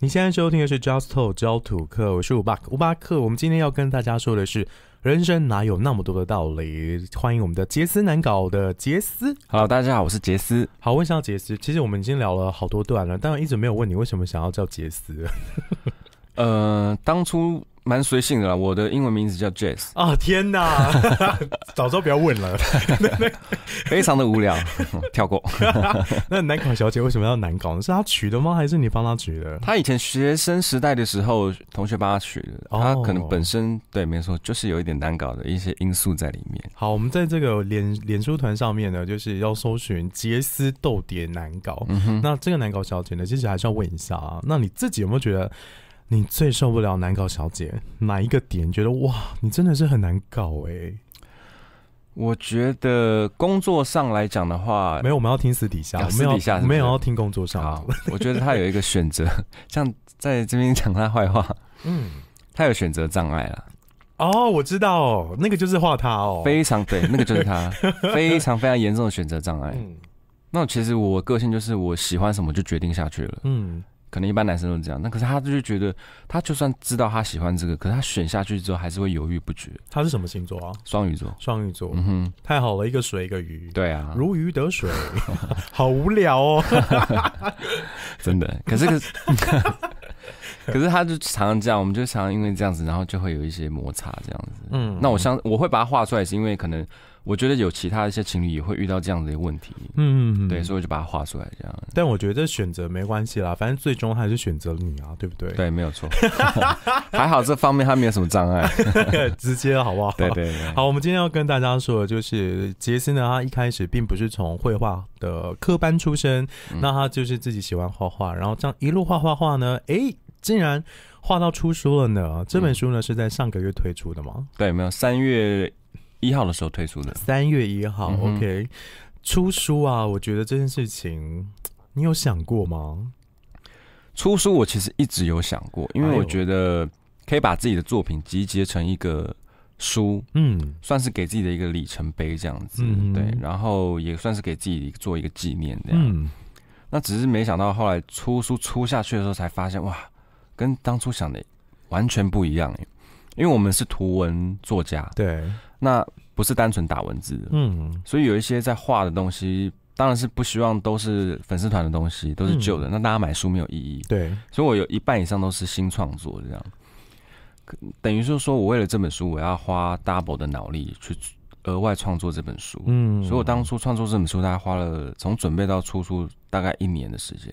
你现在收听的是《Justo l 教土客》，我是五巴克。吴巴克，我们今天要跟大家说的是：人生哪有那么多的道理？欢迎我们的杰斯，难搞的杰斯。Hello，大家好，我是杰斯。好，问一下杰斯，其实我们已经聊了好多段了，但我一直没有问你为什么想要叫杰斯。呃，当初。蛮随性的啦，我的英文名字叫 Jazz。啊天哪，早知道不要问了，非常的无聊，跳过。那难搞小姐为什么要难搞？是她取的吗？还是你帮她取的？她以前学生时代的时候，同学帮她取的。她可能本身对，没错，就是有一点难搞的一些因素在里面。好，我们在这个脸脸书团上面呢，就是要搜寻杰斯斗蝶难搞。那这个难搞小姐呢，其实还是要问一下啊，那你自己有没有觉得？你最受不了难搞小姐哪一个点？觉得哇，你真的是很难搞哎！我觉得工作上来讲的话，没有，我们要听私底下，私底下没有要听工作上。我觉得他有一个选择，像在这边讲他坏话，嗯，他有选择障碍了。哦，我知道，那个就是画他哦，非常对，那个就是他，非常非常严重的选择障碍。那其实我个性就是我喜欢什么就决定下去了，嗯。可能一般男生都是这样，那可是他就觉得，他就算知道他喜欢这个，可是他选下去之后还是会犹豫不决。他是什么星座啊？双鱼座。双鱼座，嗯哼，太好了，一个水一个鱼，对啊，如鱼得水，好无聊哦，真的。可是，可是他就常常这样，我们就常因为这样子，然后就会有一些摩擦这样子。嗯，那我相我会把它画出来，是因为可能。我觉得有其他一些情侣也会遇到这样的一个问题，嗯嗯，对，所以我就把它画出来这样。但我觉得选择没关系啦，反正最终还是选择你啊，对不对？对，没有错，还好这方面他没有什么障碍，直接好不好？对对。好，我们今天要跟大家说的就是杰森呢，他一开始并不是从绘画的科班出身，那他就是自己喜欢画画，然后这样一路画画画呢，哎，竟然画到出书了呢。这本书呢是在上个月推出的吗？对，没有三月。一号的时候推出的三月一号，OK，出书啊！我觉得这件事情你有想过吗？出书我其实一直有想过，因为我觉得可以把自己的作品集结成一个书，嗯，算是给自己的一个里程碑这样子，对，然后也算是给自己做一个纪念这样。那只是没想到后来出书出下去的时候，才发现哇，跟当初想的完全不一样因为我们是图文作家，对。那不是单纯打文字的，嗯，所以有一些在画的东西，当然是不希望都是粉丝团的东西，都是旧的，那大家买书没有意义，对，所以我有一半以上都是新创作这样，等于说说我为了这本书，我要花 double 的脑力去额外创作这本书，嗯，所以我当初创作这本书，大概花了从准备到出书大概一年的时间。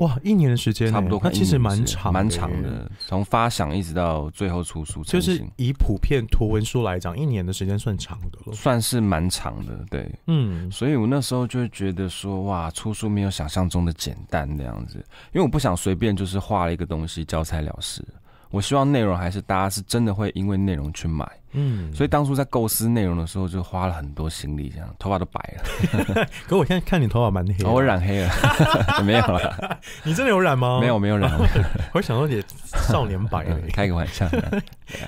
哇，一年的时间差不多，那其实蛮长，蛮长的。从发想一直到最后出书，就是以普遍图文书来讲，一年的时间算长的了，算是蛮长的。对，嗯，所以我那时候就觉得说，哇，出书没有想象中的简单那样子，因为我不想随便就是画了一个东西交差了事。我希望内容还是大家是真的会因为内容去买，嗯，所以当初在构思内容的时候就花了很多心力，这样头发都白了。可我现在看你头发蛮黑，我染黑了，没有了。你真的有染吗？没有，没有染。我想说你少年白，开个玩笑。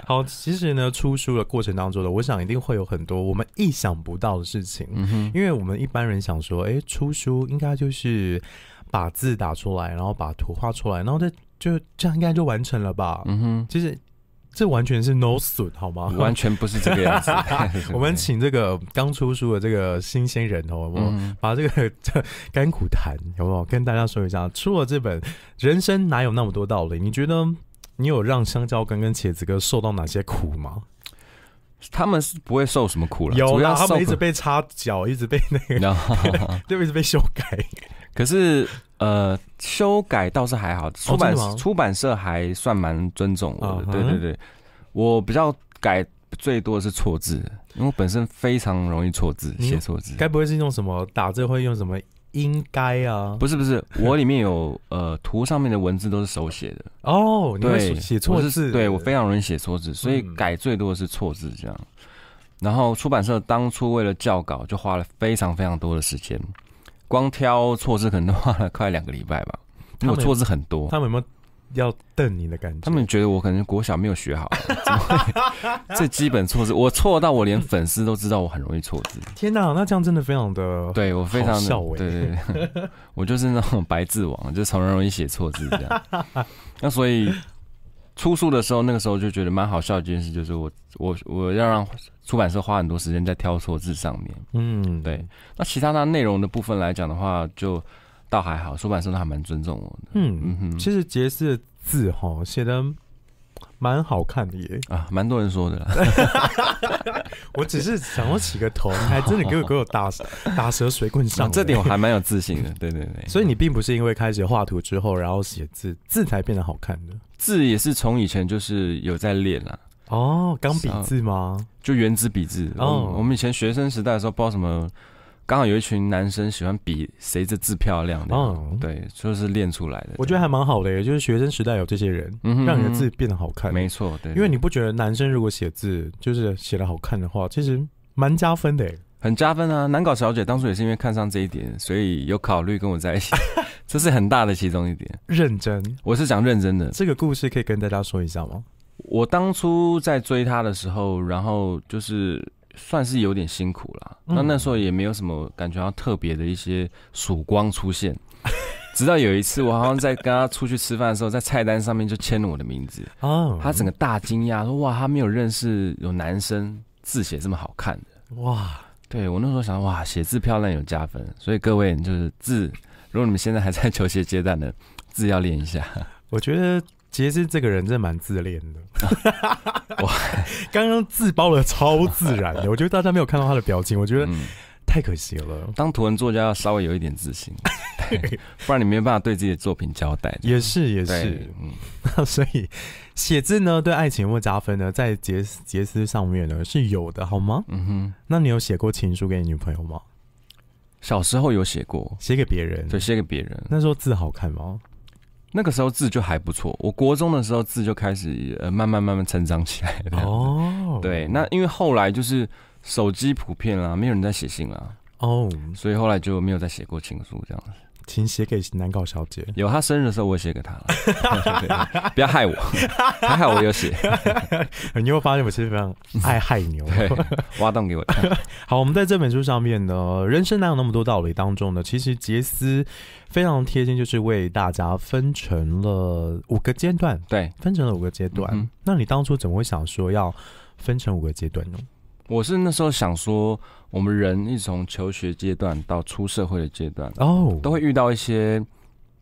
好，其实呢，出书的过程当中的，我想一定会有很多我们意想不到的事情，因为我们一般人想说，哎，出书应该就是把字打出来，然后把图画出来，然后再。就这样应该就完成了吧？嗯哼，其实这完全是 no 损好吗？完全不是这个样子。我们请这个刚出书的这个新鲜人哦，我把这个甘苦谈有没有跟大家说一下？出了这本《人生哪有那么多道理》，你觉得你有让香蕉哥跟茄子哥受到哪些苦吗？他们是不会受什么苦了，有啊，他们一直被插脚，一直被那个，对，一直被修改。可是。呃，修改倒是还好，出版出版社还算蛮尊重我的。对对对，我比较改最多的是错字，因为本身非常容易错字，写错字。该不会是用什么打字会用什么应该啊？不是不是，我里面有呃图上面的文字都是手写的哦。你会写错字？对我非常容易写错字，所以改最多的是错字这样。然后出版社当初为了校稿，就花了非常非常多的时间。光挑错字可能都花了快两个礼拜吧。我错字很多。他们有没有要瞪你的感觉？他们觉得我可能国小没有学好，这基本错字我错到我连粉丝都知道我很容易错字。天哪，那这样真的非常的对我非常笑对对对，我就是那种白字王，就常常容易写错字这样。那所以。出书的时候，那个时候就觉得蛮好笑的一件事，就是我我我要让出版社花很多时间在挑错字上面。嗯，对。那其他的内容的部分来讲的话，就倒还好，出版社还蛮尊重我的。嗯嗯，其实杰斯的字哈写的蛮好看的耶。啊，蛮多人说的。我只是想要起个头，你还真的给我给我打打蛇水棍上。这点我还蛮有自信的。对对对。所以你并不是因为开始画图之后，然后写字字才变得好看的。字也是从以前就是有在练啦。哦，钢笔字吗？就圆珠笔字。哦，我们以前学生时代的时候，不知道什么，刚好有一群男生喜欢比谁的字漂亮。嗯，对，就是练出来的。我觉得还蛮好的，就是学生时代有这些人，让你的字变得好看。没错，对。因为你不觉得男生如果写字就是写的好看的话，其实蛮加分的。很加分啊！难搞小姐当初也是因为看上这一点，所以有考虑跟我在一起，这是很大的其中一点。认真，我是讲认真的。这个故事可以跟大家说一下吗？我当初在追她的时候，然后就是算是有点辛苦了。那那时候也没有什么感觉，到特别的一些曙光出现，直到有一次，我好像在跟他出去吃饭的时候，在菜单上面就签了我的名字哦，他整个大惊讶说：“哇，他没有认识有男生字写这么好看的哇！”对我那时候想哇，写字漂亮有加分，所以各位就是字，如果你们现在还在球鞋阶段的字要练一下。我觉得杰森这个人真的蛮自恋的，哇，刚刚自包了超自然。的，我觉得大家没有看到他的表情，我觉得。太可惜了。当图文作家要稍微有一点自信，不然你没办法对自己的作品交代。也是也是，嗯，所以写字呢，对爱情有加分呢？在杰杰斯上面呢是有的，好吗？嗯哼，那你有写过情书给你女朋友吗？小时候有写过，写给别人，对，写给别人。那时候字好看吗？那个时候字就还不错。我国中的时候字就开始呃慢慢慢慢成长起来了。哦，对，那因为后来就是。手机普遍啦，没有人在写信啦。哦，所以后来就没有再写过情书这样子。请写给南搞小姐。有，她生日的时候我写给了。不要害我，还好我有写。你会发现我其非常爱害牛，挖洞给我。好，我们在这本书上面呢，人生哪有那么多道理？当中的，其实杰斯非常贴心，就是为大家分成了五个阶段。对，分成了五个阶段。那你当初怎么会想说要分成五个阶段呢？我是那时候想说，我们人一从求学阶段到出社会的阶段哦，都会遇到一些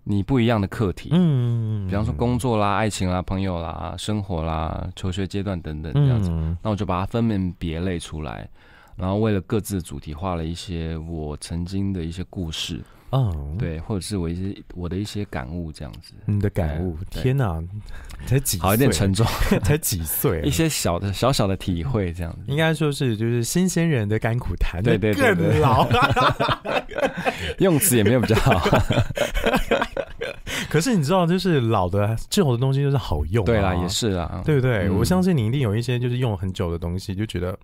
你不一样的课题，嗯，比方说工作啦、爱情啦、朋友啦、生活啦、求学阶段等等这样子，那我就把它分门别类出来，然后为了各自主题画了一些我曾经的一些故事。嗯，对，或者是我一些我的一些感悟这样子。你的感悟，天哪，才几好一点沉重，才几岁，一些小的小小的体会这样子。应该说是就是新鲜人的甘苦谈，对对对更老，用词也没有比较好。可是你知道，就是老的最好的东西就是好用。对啊，也是啊，对不对？我相信你一定有一些就是用很久的东西，就觉得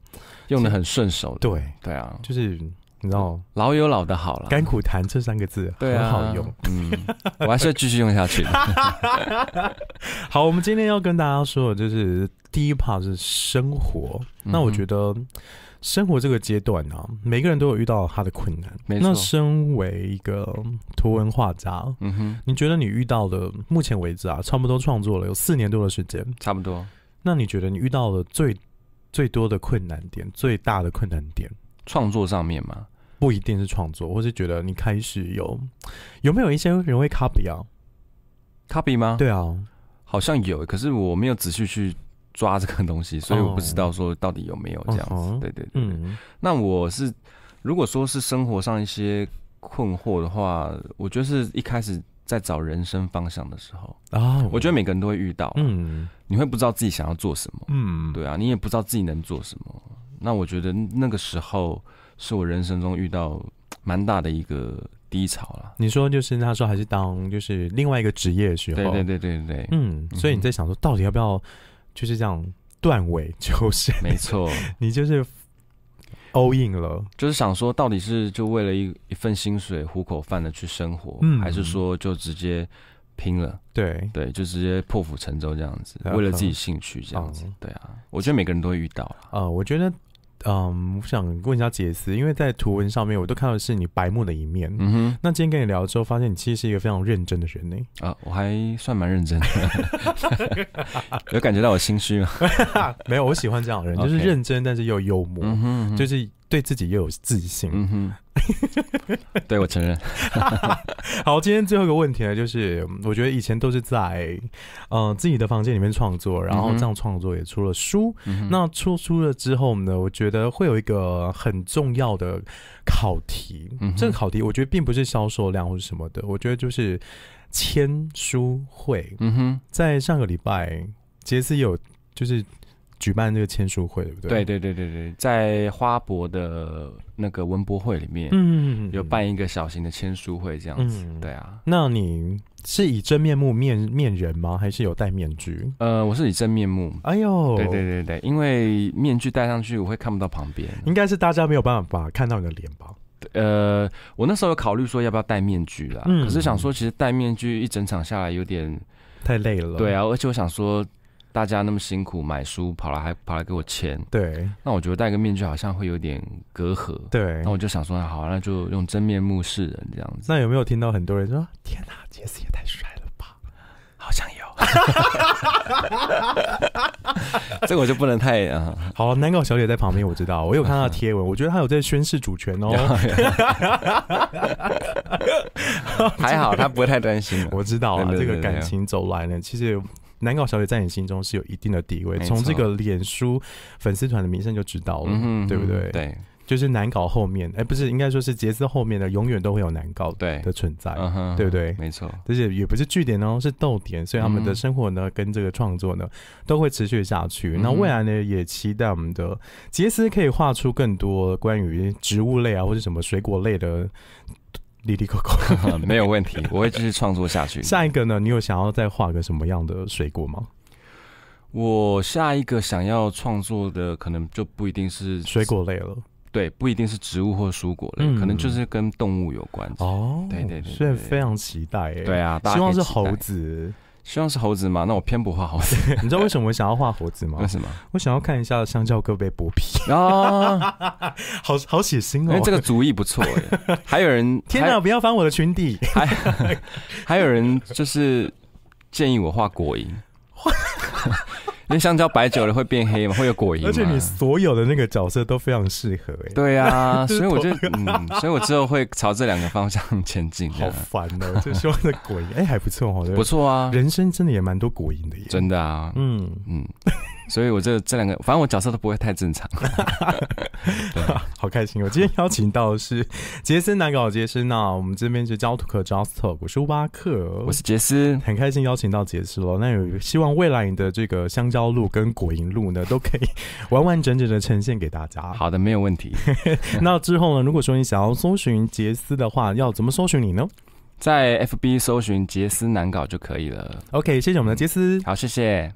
用的很顺手。对对啊，就是。你知道老有老的好了，甘苦谈这三个字很好用。嗯，我还是继续用下去。好，我们今天要跟大家说的，就是第一 part 是生活。那我觉得生活这个阶段呢，每个人都有遇到他的困难。那身为一个图文画家，嗯哼，你觉得你遇到的目前为止啊，差不多创作了有四年多的时间，差不多。那你觉得你遇到的最最多的困难点，最大的困难点，创作上面吗？不一定是创作，或是觉得你开始有有没有一些人会 copy 啊？c o p y 吗？对啊，好像有，可是我没有仔细去抓这个东西，所以我不知道说到底有没有这样子。对对对，那我是如果说是生活上一些困惑的话，我觉得是一开始在找人生方向的时候啊，我觉得每个人都会遇到，嗯，你会不知道自己想要做什么，嗯，对啊，你也不知道自己能做什么。那我觉得那个时候。是我人生中遇到蛮大的一个低潮了。你说，就是那时候还是当就是另外一个职业的时候，对对对对对嗯。所以你在想说，到底要不要就是这样断尾就是。没错，你就是 all in 了。就是想说，到底是就为了一一份薪水糊口饭的去生活，还是说就直接拼了？对对，就直接破釜沉舟这样子，为了自己兴趣这样子。对啊，我觉得每个人都会遇到啊。我觉得。嗯，我想问一下杰斯，因为在图文上面我都看到是你白目的一面。嗯哼，那今天跟你聊之后，发现你其实是一个非常认真的人呢。啊，我还算蛮认真，的，有感觉到我心虚吗？没有，我喜欢这样的人，就是认真，但是又幽默，就是对自己又有自信。嗯哼。对，我承认。好，今天最后一个问题呢，就是我觉得以前都是在嗯自己的房间里面创作，然后这样创作也出了书。那出书了之后呢，我觉得会有一个很重要的考题。这个考题，我觉得并不是销售量或者什么的，我觉得就是签书会。嗯哼，在上个礼拜，杰斯有就是。举办这个签书会，对不对？对对对对对，在花博的那个文博会里面，嗯，有办一个小型的签书会这样子。对啊，那你是以真面目面面人吗？还是有戴面具？呃，我是以真面目。哎呦，对对对对，因为面具戴上去，我会看不到旁边，应该是大家没有办法看到你的脸吧？呃，我那时候有考虑说要不要戴面具啦，可是想说其实戴面具一整场下来有点太累了。对啊，而且我想说。大家那么辛苦买书，跑来还跑来给我签。对，那我觉得戴个面具好像会有点隔阂。对，那我就想说，好，那就用真面目示人这样子。那有没有听到很多人说，天哪，杰斯也太帅了吧？好像有。这我就不能太……啊。好，Nango 小姐在旁边，我知道。我有看到贴文，我觉得她有在宣示主权哦。还好她不会太担心。我知道啊，这个感情走来呢，其实。难搞小姐在你心中是有一定的地位，从这个脸书粉丝团的名声就知道了，对不对？对，就是难搞后面，哎，不是，应该说是杰斯后面的，永远都会有难搞的存在，对不对？没错，而且也不是据点哦，是逗点，所以他们的生活呢，跟这个创作呢，都会持续下去。那未来呢，也期待我们的杰斯可以画出更多关于植物类啊，或者什么水果类的。滴滴狗狗，没有问题，我会继续创作下去。下一个呢？你有想要再画个什么样的水果吗？我下一个想要创作的，可能就不一定是水果类了，对，不一定是植物或蔬果类，可能就是跟动物有关哦，对对对，所以非常期待，对啊，希望是猴子。希望是猴子吗？那我偏不画猴子。你知道为什么我想要画猴子吗？为什么？我想要看一下香蕉哥被剥皮啊！好好血腥哦。因为这个主意不错。还有人，天哪！不要翻我的裙底。还还有人就是建议我画果蝇。为香蕉摆久了会变黑嘛？会有果蝇而且你所有的那个角色都非常适合哎。对啊，所以我就，嗯，所以我之后会朝这两个方向前进。好烦哦，就希望是果蝇哎，还不错哈，不错啊。人生真的也蛮多果蝇的耶。真的啊，嗯嗯，所以我这这两个，反正我角色都不会太正常。对。好开心！我今天邀请到的是杰森，难搞杰森呐。我们这边是焦土客 j o s t a l k 我是巴克，我是杰斯，很开心邀请到杰斯喽。那有希望未来你的这个香蕉路跟果蝇路呢，都可以完完整整的呈现给大家。好的，没有问题。那之后呢，如果说你想要搜寻杰斯的话，要怎么搜寻你呢？在 FB 搜寻杰斯难搞就可以了。OK，谢谢我们的杰斯。好，谢谢。